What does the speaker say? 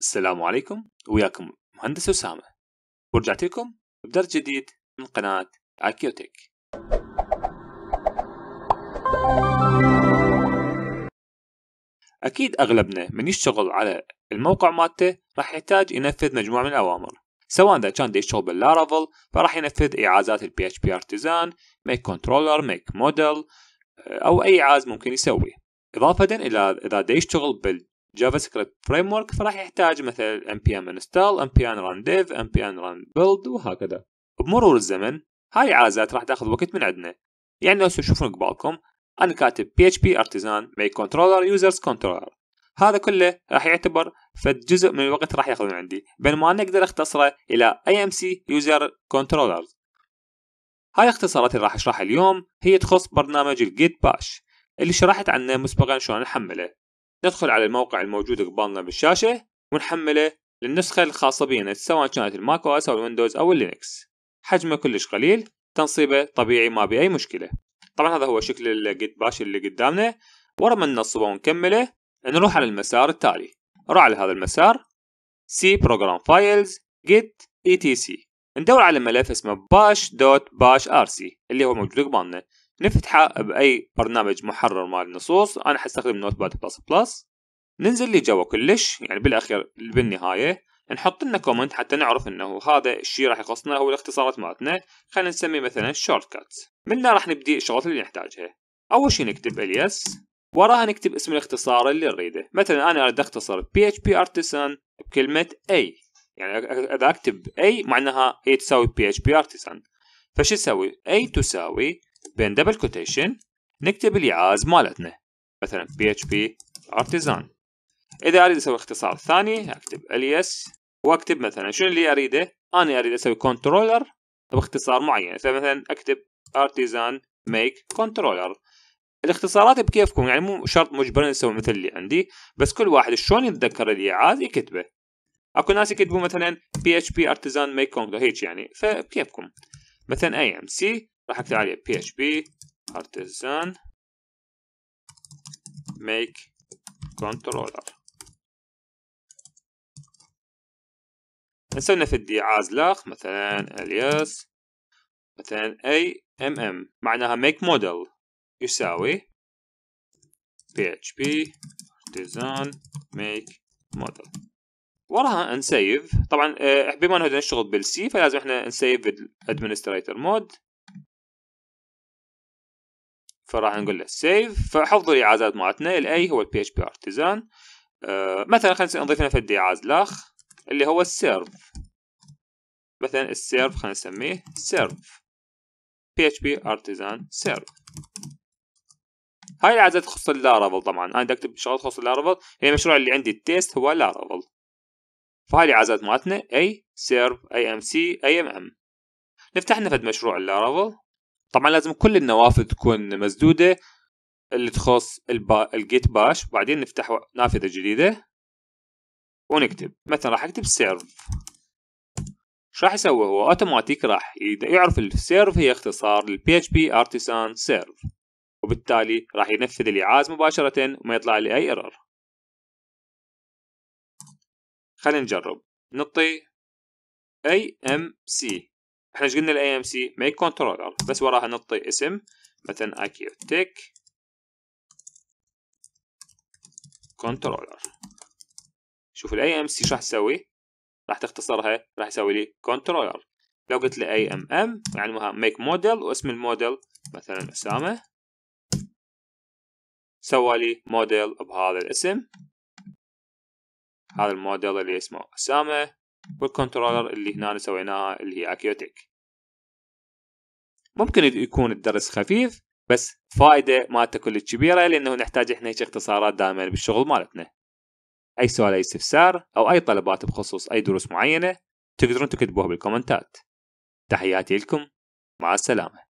السلام عليكم وياكم مهندس أسامة ورجعت لكم بدرس جديد من قناة أكيوتك أكيد أغلبنا من يشتغل على الموقع مالته راح يحتاج ينفذ مجموعة من الأوامر سواء إذا كان يشتغل باللارافل فراح ينفذ إعازات البي اتش بي ارتيزان ميك كنترولر ميك موديل أو أي عاز ممكن يسويه إضافة إلى إذا دا يشتغل بال جافا سكريبت فريم ورك فراح يحتاج مثل npm install npm run dev npm run build وهكذا بمرور الزمن هاي عازات راح تاخذ وقت من عندنا يعني لو تشوفون قبالكم انا كاتب php artisan make controller users controller هذا كله راح يعتبر فد جزء من الوقت راح ياخذ من عندي بينما انا اقدر اختصره الى amc يوزر controllers هاي اختصارات اللي راح اشرحها اليوم هي تخص برنامج الجيت باش اللي شرحت عنه مسبقا شلون نحمله ندخل على الموقع الموجود قبالنا بالشاشة ونحمله للنسخة الخاصة بنا سواء كانت الماك او اس او الويندوز او اللينكس حجمه كلش قليل تنصيبه طبيعي ما بأي مشكلة طبعا هذا هو شكل الجيت باش اللي قدامنا ورا ما ننصبه ونكمله نروح على المسار التالي نروح على هذا المسار سي بروجرام فايلز جيت اي تي سي ندور على ملف اسمه باش دوت باش ار سي اللي هو موجود قبالنا نفتحه باي برنامج محرر مال النصوص انا حستخدم نوت باد بلس بلس ننزل لي جوا كلش يعني بالاخير بالنهايه نحط لنا كومنت حتى نعرف انه هذا الشيء راح يخصنا هو الاختصارات مالتنا خلينا نسميه مثلا شورت كات من راح نبدي الشغلات اللي نحتاجها اول شيء نكتب الياس وراها نكتب اسم الاختصار اللي نريده مثلا انا اريد اختصر بي اتش بي ارتسان بكلمه اي يعني اذا اكتب اي معناها هي تساوي بي اتش بي ارتسان فشو اسوي؟ اي تساوي بين دبل كوتيشن نكتب اليعاز مالتنا مثلا php artisan اذا اريد اسوي اختصار ثاني اكتب اليس واكتب مثلا شنو اللي اريده انا اريد اسوي كنترولر باختصار معين فمثلا اكتب artisan make controller الاختصارات بكيفكم يعني مو شرط مجبرين نسوي مثل اللي عندي بس كل واحد شلون يتذكر اليعاز يكتبه اكو ناس يكتبوا مثلا بي اتش بي ارتزان ميك هيك يعني فبكيفكم مثلا اي ام سي راح اكتب عليه php artisan make controller نسوينا في الدي لاخ مثلا الياس مثلا اي ام ام معناها make model يساوي php artisan make model وراها نسيف طبعا آه، بما انه نشتغل بالسي فلازم احنا نسيف بالادمنستريتور مود فراح نقول له سيف فحفظوا الاعازات مالتنا الاي هو البي اتش بي ارتيزان مثلا خلينا نضيف لنا فد اعاز لاخ اللي هو السيرف مثلا السيرف خلينا نسميه سيرف بي اتش بي ارتيزان سيرف هاي العزات تخص اللارافل طبعا انا بدي اكتب شغلات تخص اللارافل هي يعني المشروع اللي عندي التيست هو لارافل فهاي العزات مالتنا اي سيرف اي ام سي اي ام ام نفتح لنا فد مشروع اللارافل طبعا لازم كل النوافذ تكون مسدوده اللي تخص البا... الجيت باش بعدين نفتح نافذه جديده ونكتب مثلا راح اكتب سيرف شو راح يسوي هو اوتوماتيك راح يعرف السيرف هي اختصار للبي PHP Artisan Serve وبالتالي راح ينفذ الايعاز مباشره وما يطلع لي اي ايرور خلينا نجرب نطي AMC احنا ايش قلنا الاي ام سي ميك كنترولر بس وراها نطي اسم مثلا اكيو اكيوتك كنترولر شوف الاي ام سي شو راح تسوي راح تختصرها راح يسوي لي كنترولر لو قلت له اي ام ام يعني ميك موديل واسم الموديل مثلا اسامه سوى لي موديل بهذا الاسم هذا الموديل اللي اسمه اسامه والكنترولر اللي هنا سويناها اللي هي اكيوتك ممكن يكون الدرس خفيف بس فائده ما تكون كبيره لانه نحتاج احنا هيك اختصارات دائما بالشغل مالتنا اي سؤال اي استفسار او اي طلبات بخصوص اي دروس معينه تقدرون تكتبوها بالكومنتات تحياتي لكم مع السلامه